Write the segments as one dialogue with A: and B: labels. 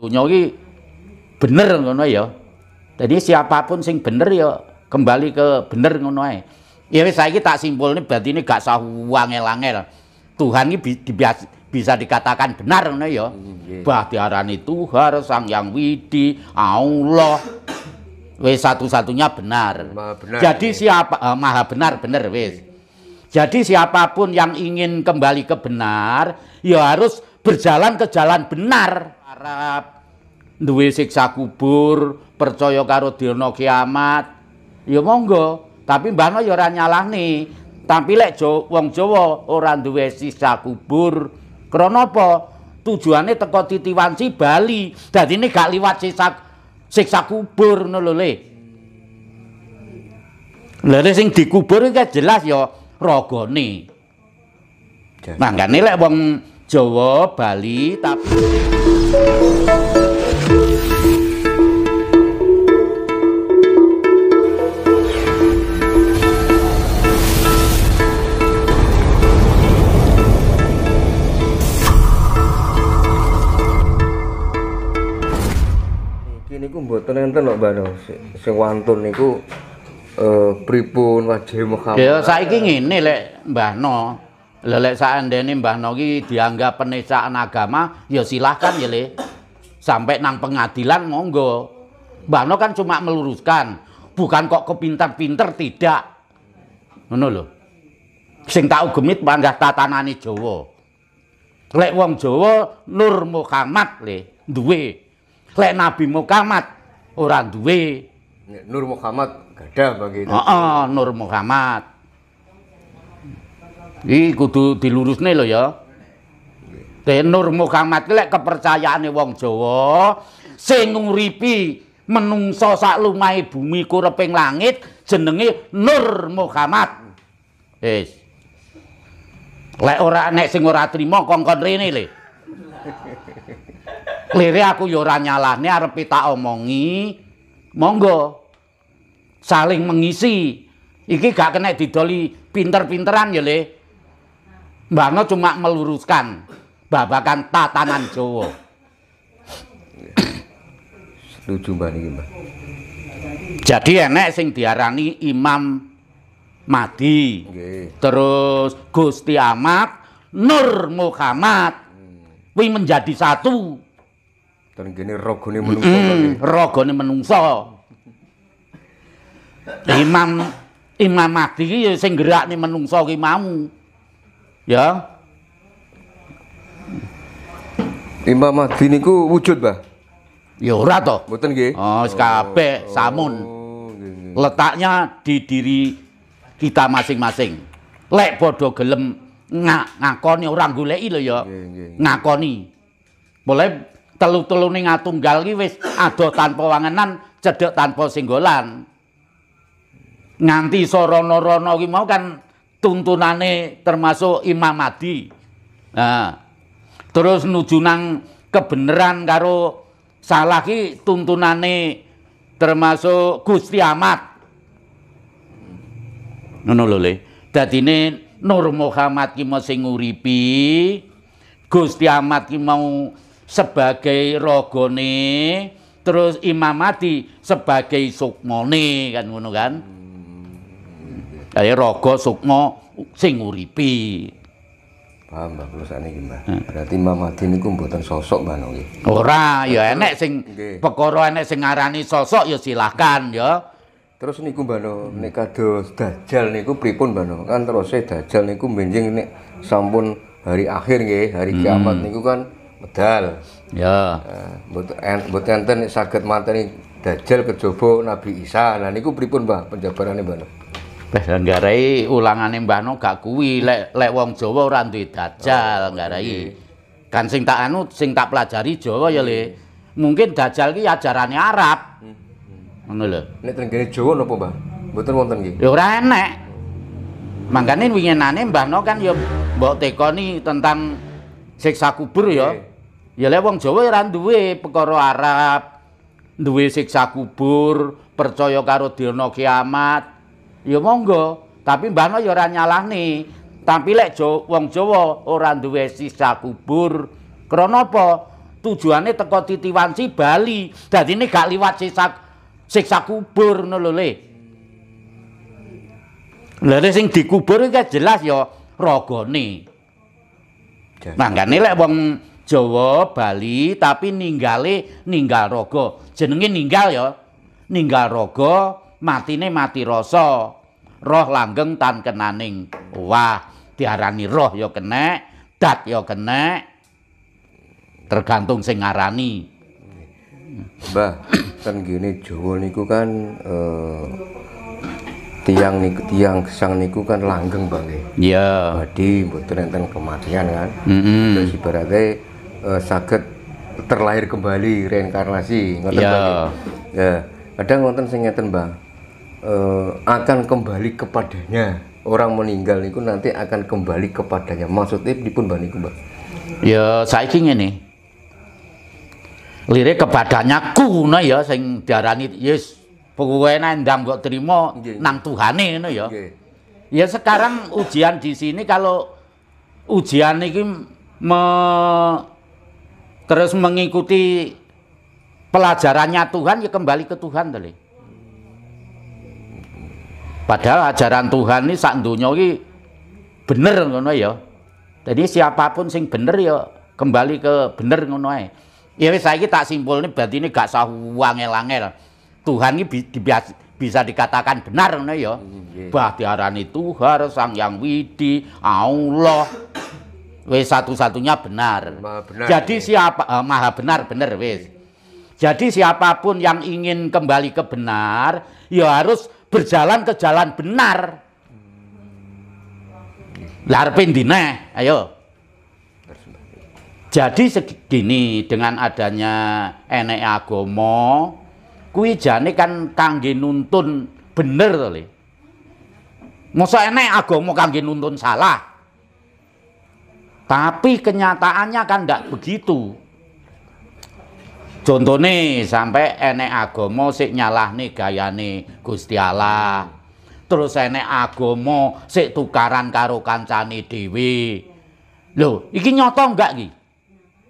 A: Dunia ini bener ngono ya. Jadi siapapun sing bener ya kembali ke bener ngono ya Ya saya ini tak ini berarti ini gak sah wangel-angel. Tuhan ini bi dibias, bisa dikatakan benar ngono ya. Iya. Bah diarani Tuhan, Sang Yang Widi, Allah. wes satu-satunya benar. benar. Jadi siapa uh, maha benar bener wes. Iya. Jadi siapapun yang ingin kembali ke benar ya harus berjalan ke jalan benar. Arab duwe siksa kubur, percaya karo dina kiamat. Ya monggo, tapi mbahno ya ora nyalahne. Tapi lek wong Jawa ora duwe siksa kubur, krana apa? Tujuane teko titiwan Bali. Dadi ini gak liwat siksa siksa kubur ngono lho le. Lha sing dikubur iki jelas ya rogone. Manggane lek wong Jawa Bali tapi
B: Tenten loh bano, si wantun itu eh, pripun wajib mukhamat. Ya
A: saiki ingin nih lek bano, Lelek seandainya Mbah Nogi dianggap penistaan agama, ya silahkan ya le. Sampai nang pengadilan monggo. Mbah Nogi kan cuma meluruskan, bukan kok kepintar-pinter tidak. Ngono lho. Sing tak gemit panggah tatanane Jawa. Lek wong Jawa Nur Muhammad le duwe. Lek Nabi Muhammad orang duwe. Nur Muhammad gadah begitu. oh Nur Muhammad. Iki kudu dilurusne lho ya. Nur Muhammad lek kepercayaane wong Jawa sing nguripi menungsa sak lumahe bumi kureping langit jenenge Nur Muhammad. Wis. Lek ora nek sing ora trima kongkon rene le. Lere, aku ya ora nyalahne arep tak omongi. Monggo saling mengisi. Iki gak kena didoli pinter-pinteran ya Le. Mbakno cuma meluruskan babakan tatanan Jawa. Setuju Mbak ini Mbak. Jadi enek sing diarani Imam Madi. Nggih. Terus Gusti Ahmad, Nur Muhammad. Hmm. Kuwi hmm. menjadi satu. Dan
B: gini rogone menungso. Mm,
A: rogone menungso. Imam Imam Madi ya sing gerak gerakne menungso ki mau.
B: ya Imamah Mahdi niku wujud, Mbah.
A: Ya ora to. Mboten nggih. Oh, kabeh oh, samun. Oh, Letaknya di diri kita masing-masing. Lek padha gelem ngak ngakoni orang goleki lho ya. Ngakoni. Mulai telu-telune ngatunggal iki wis ada tanpa wangenan, cedhek tanpa singgolan. Nganti sarana rono iki mau kan tuntunane termasuk Imam Mahdi. terus nuju nang kebenaran karo salah ki tuntunane termasuk Gusti Ahmad. Ngono lho Le. Dadine Nur Muhammad ki mau sing uripi, Gusti Ahmad ki mau sebagai rogone, terus Imam Mahdi sebagai sukmone kan ngono kan. Dari Rogo sukma sing nguripi. Paham Mbah kula sakniki Mbah. Hmm. Berarti mama Mahdi niku sosok bang. nggih. Ora, ya enek sing perkara enek sing ngarani sosok ya silahkan ya. Terus niku Mbah
B: No, nek kados dajal niku pripun pun No? Kan terus e dajal niku benjing nek sampun hari akhir nggih, hari hmm. kiamat niku kan medal. Ya. Eh, mboten mboten enten mata nih dajal kejaba Nabi Isa. Nah niku pripun Mbah
A: penjabarane Mbah No? Nggarai ulangan Mbah No gak kuwi lek lek wong Jawa ora duwe dajal oh, nggarai. Iya. Kan sing tak anu sing tak pelajari Jawa ya Le. Mungkin dajal ki ajarane Arab. Ngono lho. Nek tenggene Jawa napa, Mbah? Mboten wonten nggih. Ya ora enek. Mangkane winginane Mbah No kan ya mbok tekoni tentang siksa kubur ya. Iya. Ya lek wong Jawa ora duwe perkara Arab, duwe siksa kubur, percaya karo dina kiamat, ya monggo tapi mbahno ya ora nyalahne tapi lek wong Jawa ora duwe sisa kubur krana apa tujuane teko titiwan Bali dadi ini gak liwat sisa siksa kubur ngono le Lha sing dikubur iki jelas ya ragane. Manggane lek wong Jawa Bali tapi ninggale ninggal raga, jenenge ninggal ya. Ninggal raga mati nih mati rasa. Roh langgeng tan kenaning. Wah, diarani roh yo ya kene dat yo ya kene Tergantung sing ngarani. Mbah, ten kan gene Jawa niku kan uh,
B: tiang niku tiang sang niku kan langgeng banget Iya. Badi mboten enten kematian kan. Mm -hmm. Terus ibaratnya uh, eh, sakit terlahir kembali reinkarnasi ngoten yeah. Mbah. Iya. Ya. Kadang ngonten sing ngeten Mbah uh, akan kembali kepadanya orang meninggal itu nanti akan kembali kepadanya maksudnya
A: di dipun bani kubah ya saya ingin ini lirik kepadanya ku no ya sing diarani yes pokoknya nendang kok terima yeah. nang tuhan ini ya yeah. ya sekarang ujian di sini kalau ujian ini me, terus mengikuti pelajarannya Tuhan ya kembali ke Tuhan tadi Padahal ajaran Tuhan ini sak duniawi iki bener ngono ya. Jadi siapapun sing bener ya kembali ke bener ngono ae. Ya wis saiki tak simpulne berarti ini gak sah wange angel Tuhan ini bisa dikatakan benar ngono ya. Iya. Bah diarani Tuhan, Sang Yang Widi, Allah. Wis satu-satunya benar. benar. Jadi iya. siapa uh, Maha benar bener wis. Iya. Jadi siapapun yang ingin kembali ke benar ya harus berjalan ke jalan benar. Larpin dineh, ayo. Jadi segini dengan adanya enek agomo, kui jane kan kangge nuntun bener tali. Masa enek agomo kangge nuntun salah. Tapi kenyataannya kan tidak begitu nih sampai enek agama sik gaya nih Gusti Allah. Terus enek agomo sik tukaran karo kancane dewi loh iki nyotong enggak iki?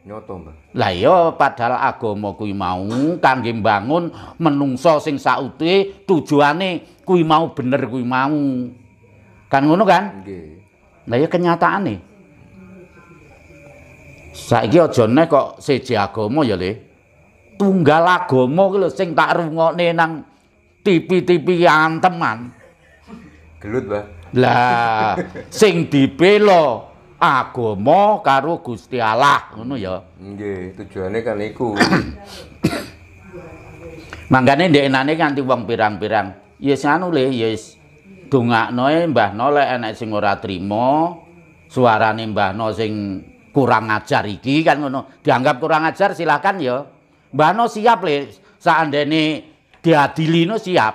A: nyotong Mbah. Lah yo iya, padahal agomo kui mau kangge bangun menungso sing saute tujuane kui mau bener kui mau. Kan ngono kan? Nggih. Lah ya kenyataane. Saiki aja kok seje agomo ya, Le tunggal agama ki lho sing tak rungokne nang tipi-tipi teman. Gelut, bah. Lah, sing dibela agama karo Gusti Allah ngono ya. Nggih, tujuane kan iku. Manggane ndek enane nganti wong pirang-pirang. yes, ya anu le, ya yes. dongakno e, Mbah No lek enek sing ora trimo suarane Mbah No sing kurang ajar iki kan ngono. Dianggap kurang ajar silakan ya. Mbah no siap le seandainya diadili no siap.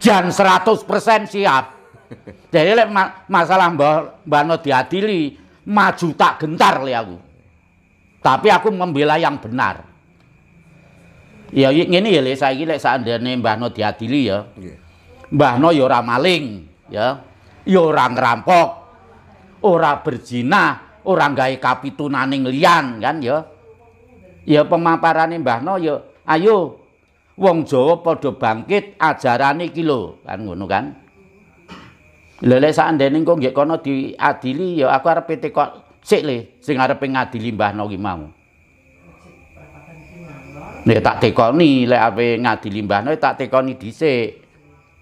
A: Jan 100% siap. Jadi le masalah Mbah Mbah no diadili maju tak gentar le aku. Tapi aku membela yang benar. Ya ngene ya le saiki le seandainya Mbah no diadili ya. Mbah no ya ora maling ya. Ya ora ngrampok. Ora berzina, ora gawe kapitunaning liyan kan ya. ya pemaparan Mbah No ya ayo wong Jawa padha bangkit ajarane iki lho kan ngono kan Lele lek sakndene engko nggih kono diadili ya aku arep tekok sik le sing arepe ngadili Mbah No ki mau Nek tak tekoni lek ape ngadili Mbah No ya tak tekoni dhisik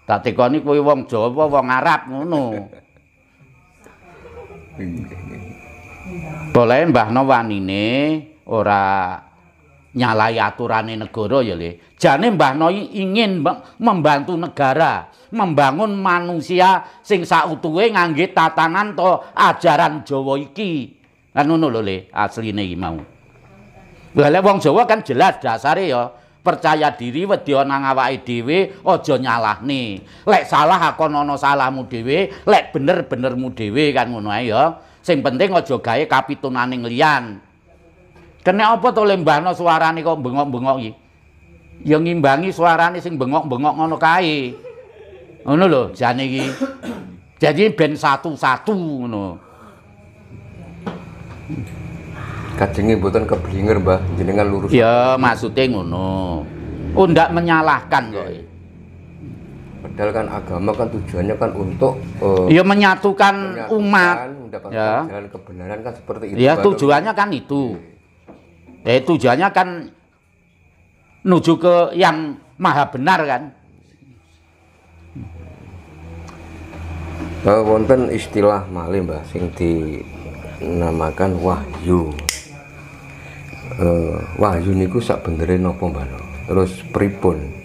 A: tak tekoni kowe wong Jawa wong Arab ngono Boleh Mbah No wanine ora nyalai aturane negara ya le. Jane Mbah Noi ingin membantu negara, membangun manusia sing sautuwe ngangge tatanan to ajaran Jawa iki. Kan ngono lho le, asline iki mau. Lah wong Jawa kan jelas dasare ya percaya diri wedi ana awake dhewe aja nyalahne. Lek salah akon ana salahmu dhewe, lek bener benermu dhewe kan ngono ae ya. Sing penting aja gawe kapitunaning liyan. Kena apa to lembahno suarane kok bengok-bengok iki? Ya ngimbangi suarane sing bengok-bengok ngono kae. Ngono lho jane iki. Jadi ben satu-satu ngono.
B: Kajenge buatan keblinger, Mbah. Jenengan lurus. Ya,
A: maksudnya ngono. Oh, ndak menyalahkan kok. Padahal kan agama kan tujuannya kan untuk uh, ya menyatukan, menyatukan umat, ya. jalan kebenaran kan seperti itu. Ya, tujuannya kan itu. Eh tujuannya kan menuju ke yang maha benar kan.
B: Uh, wonten istilah malih Mbah sing dinamakan wahyu. Uh, wahyu niku sak bendere napa Mbah? Terus pripun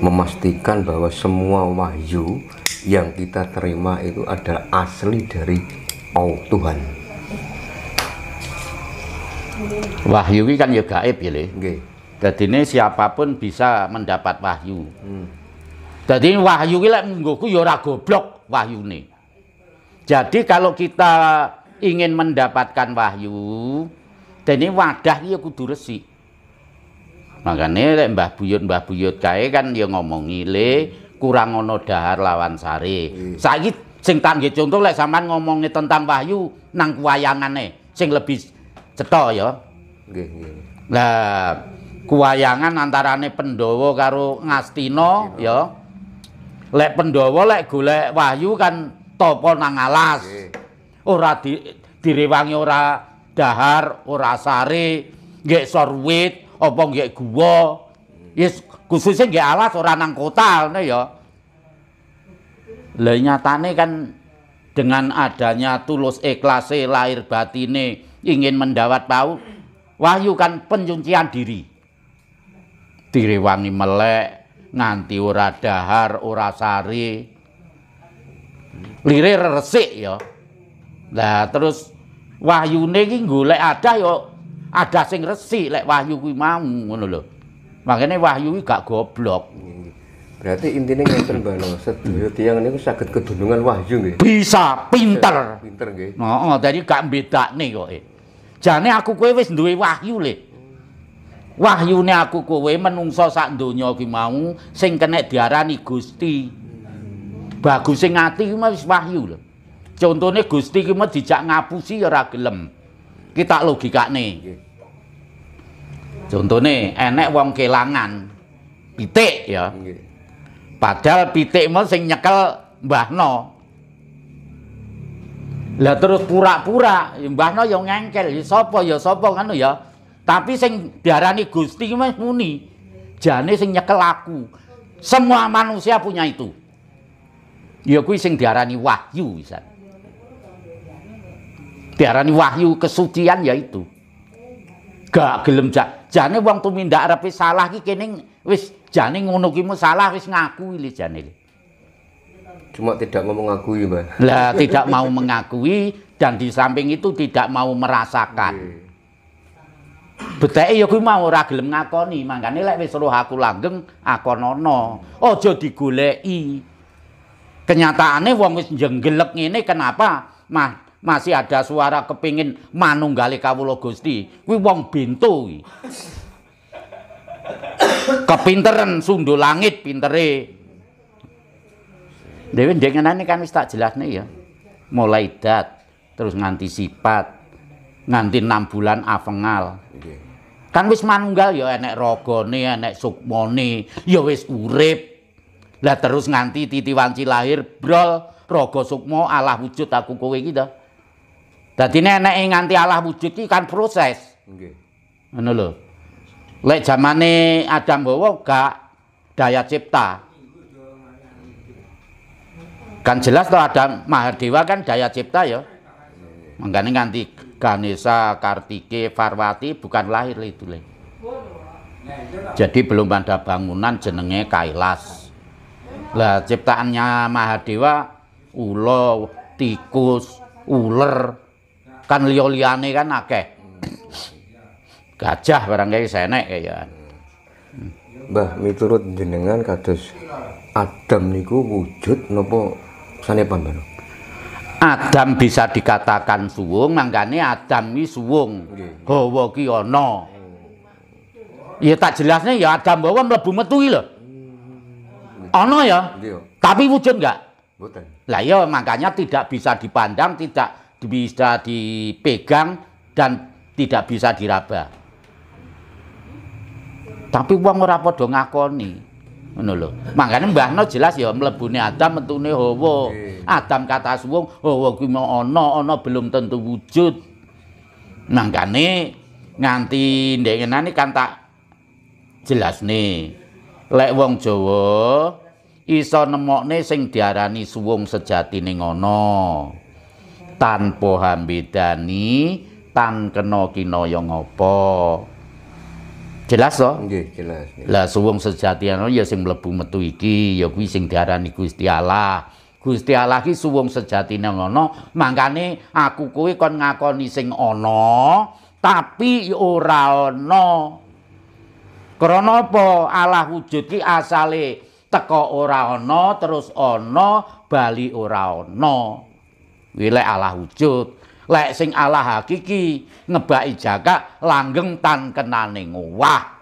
B: memastikan bahwa semua wahyu yang kita terima itu ada asli dari Allah Tuhan.
A: Wahyu ini kan ya gaib ya, jadi ini siapapun bisa mendapat wahyu. Hmm. Jadi wahyu ini lek nggoku ya goblok wahyu ini. Jadi kalau kita ingin mendapatkan wahyu, ini wadah iki ya kudu resik. Mbah Buyut Mbah Buyut kae kan ya ngomong ngile kurang ono dahar lawan sari. saya sing tangge. contoh lek sampean ngomongi tentang wahyu nang kuwayangane sing lebih cetha ya. Nggih, nggih. Lah kuwayangan antarane Pandhawa karo Ngastina ya. Lek Pandhawa lek golek wahyu kan tapa nang alas. Ora di, direwangi ora dahar, ora sare, nggih sorwit, apa nggih guwa. Yes, khususnya nggih alas ora nang kota ngene ya. Lah nyatane kan dengan adanya tulus ikhlase lahir batine ingin mendapat pau wahyu kan penyucian diri direwangi melek nganti ora dahar ora sari lire resik ya Nah terus Wahyu iki golek ada yo, ya. ada sing resik lek wahyu kuwi mau ngono lho makane wahyu kuwi gak goblok Berarti intinya ngeten Mbak Lo,
B: sedaya tiyang niku sakit kedunungan wahyu nggih. Bisa, pinter. Pinter nggih.
A: Heeh, no, dadi gak nih kok. Eh. Jane aku kue wis duwe wahyu le. Wahyune aku kue menungso sak donya ki mau sing kenek diarani Gusti. Bagus sing ati ki wis wahyu lho. Contohnya Gusti ki dijak ngapusi ya ora gelem. Ki tak logikane. Nggih. enek wong kelangan pitik ya. Nggih. Padahal pitik mau sing nyekel Mbah No. Lah terus pura-pura, ya Mbah No yang ngengkel, ya ya sapa kan ya. Tapi sing diarani Gusti Mas muni. Jane sing nyekel aku. Semua manusia punya itu. Ya kuwi sing diarani wahyu pisan. Diarani wahyu kesucian ya itu. Gak gelem jak. Jane wong tumindak arepe salah ki kene wis jane ngono ki salah wis ngaku li jane.
B: Cuma tidak mau mengakui, Mbak. Lah, tidak mau
A: mengakui dan di samping itu tidak mau merasakan. Beteke ya kuwi mau ora gelem ngakoni, mangkane lek wis roh aku langgeng akonono. Aja digoleki. Kenyataane wong wis njenggelek ngene kenapa? Mah masih ada suara kepingin manunggali kawula Gusti. Kuwi wong bento kuwi. Kepinteran sundo langit pintere. Dewi ini kan wis tak nih ya. Mulai dat, terus nganti sifat, nganti 6 bulan afengal. Kan wis manunggal ya enek ragane, enek sukmane, ya wis urip. Lah terus nganti titi wanci lahir brol Rogo Sukmo Allah wujud aku kowe gitu. to. Dadine eneke nganti Allah wujud iki kan proses. Oke. Okay. Ngono Lek zamane Adam Bowo gak daya cipta. Kan jelas tuh Adam Mahardewa kan daya cipta ya. mengganti-ganti Ganesha, Kartike, Farwati bukan lahir itu le. Jadi belum ada bangunan jenenge Kailas. Lah ciptaannya Mahadewa ulo, tikus, ular, kan liya liyane kan akeh gajah barangkali saya senek ya.
B: Mbah miturut jenengan kados Adam niku
A: wujud nopo sanepan Mbah? Adam bisa dikatakan suwung, mangkane Adam ini suwung. Hawa ki ana. Ya tak jelasnya ya Adam bawa mlebu metu iki lho. Ya? ya? Tapi wujud enggak? Mboten. Lah ya makanya tidak bisa dipandang, tidak bisa dipegang dan tidak bisa diraba. Tapi wong ora padha ngakoni. ngono lho. mbah mbahno jelas ya mlebune Adam metune Hawa. Adam kata suwung, Hawa kuwi mau ana, ana belum tentu wujud. Mangkane nganti ndengenane kan tak nih. Lek wong Jawa iso nemokne sing diarani suwung sejatine ngono. Tanpa hambedani tan kena kinaya ngapa. jelas so Nggih, jelas lah suwung sejatiannya ya sing mlebu metu iki ya kuwi sing diarani Gusti Allah Gusti Allah ki suwung sejatine ngono mangkane aku kuwi kon ngakoni sing ana tapi ora ana krana apa Allah wujud ki asale teko ora ana terus ana bali ora ana wile Allah wujud lek sing Allah hakiki ngebaki jaga langgeng tan kenane ngowah